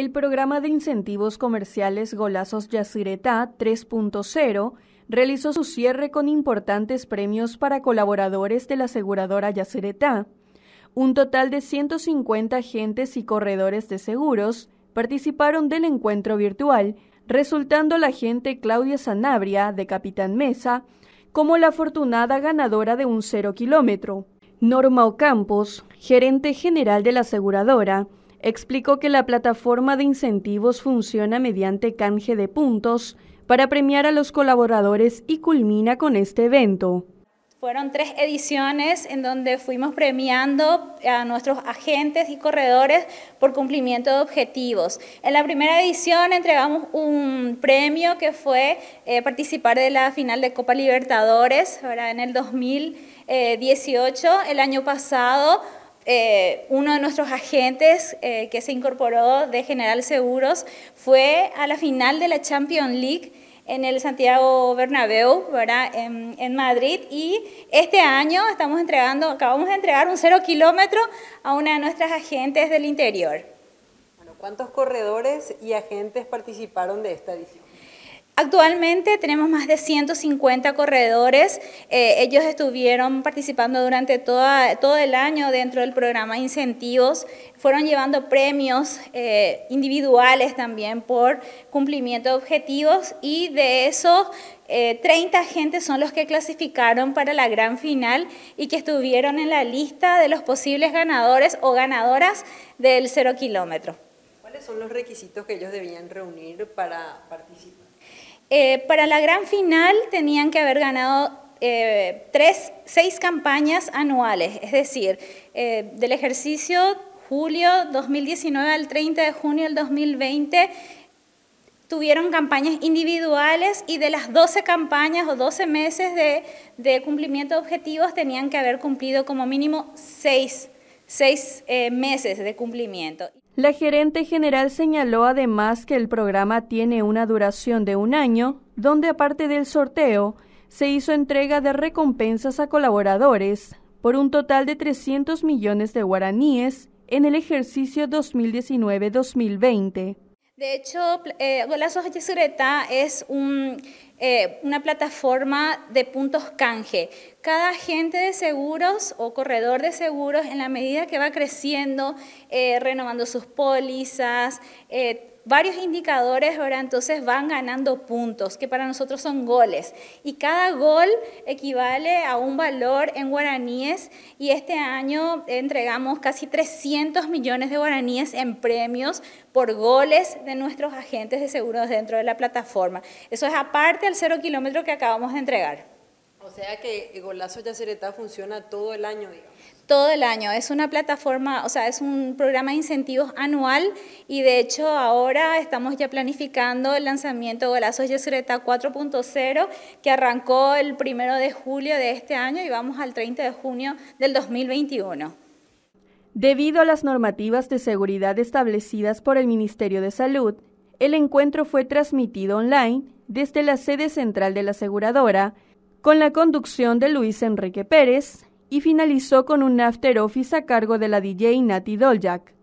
el programa de incentivos comerciales Golazos Yacyretá 3.0 realizó su cierre con importantes premios para colaboradores de la aseguradora Yacyretá. Un total de 150 agentes y corredores de seguros participaron del encuentro virtual, resultando la agente Claudia Sanabria, de Capitán Mesa, como la afortunada ganadora de un cero kilómetro. Norma Ocampos, gerente general de la aseguradora, explicó que la plataforma de incentivos funciona mediante canje de puntos para premiar a los colaboradores y culmina con este evento. Fueron tres ediciones en donde fuimos premiando a nuestros agentes y corredores por cumplimiento de objetivos. En la primera edición entregamos un premio que fue eh, participar de la final de Copa Libertadores en el 2018. Eh, el año pasado eh, uno de nuestros agentes eh, que se incorporó de General Seguros fue a la final de la Champions League en el Santiago Bernabéu, ¿verdad? En, Madrid. Y este año estamos entregando, acabamos de entregar un cero kilómetro a una de nuestras agentes del interior. ¿Cuántos corredores y agentes participaron de esta edición? Actualmente tenemos más de 150 corredores. Eh, ellos estuvieron participando durante todo el año dentro del programa incentivos. Fueron llevando premios eh, individuales también por cumplimiento de objetivos y de esos 30 eh, agentes son los que clasificaron para la gran final y que estuvieron en la lista de los posibles ganadores o ganadoras del cero kilómetro. ¿Cuáles son los requisitos que ellos debían reunir para participar? Eh, para la gran final tenían que haber ganado eh, seis campañas anuales, es decir, eh, del ejercicio julio 2019 al 30 de junio del 2020 tuvieron campañas individuales y de las 12 campañas o 12 meses de, cumplimiento de objetivos tenían que haber cumplido como mínimo seis, meses de cumplimiento. La gerente general señaló además que el programa tiene una duración de un año, donde aparte del sorteo, se hizo entrega de recompensas a colaboradores por un total de 300 millones de guaraníes en el ejercicio 2019-2020. De hecho, la Golazo eh, Sureta es un eh, una plataforma de puntos canje. Cada agente de seguros o corredor de seguros, en la medida que va creciendo, eh, renovando sus pólizas, eh, varios indicadores, ahora Entonces van ganando puntos, que para nosotros son goles. Y cada gol equivale a un valor en guaraníes y este año entregamos casi 300 millones de guaraníes en premios por goles de nuestros agentes de seguros dentro de la plataforma. Eso es aparte al cero kilómetro que acabamos de entregar. O sea que Golazo Yaceretá funciona todo el año, digamos. Todo el año, es una plataforma, o sea, es un programa de incentivos anual y de hecho ahora estamos ya planificando el lanzamiento de Golazo Yacereta 4.0 que arrancó el primero de julio de este año y vamos al 30 de junio del 2021. Debido a las normativas de seguridad establecidas por el Ministerio de Salud, el encuentro fue transmitido online desde la sede central de la aseguradora con la conducción de Luis Enrique Pérez y finalizó con un after office a cargo de la DJ Nati Doljak.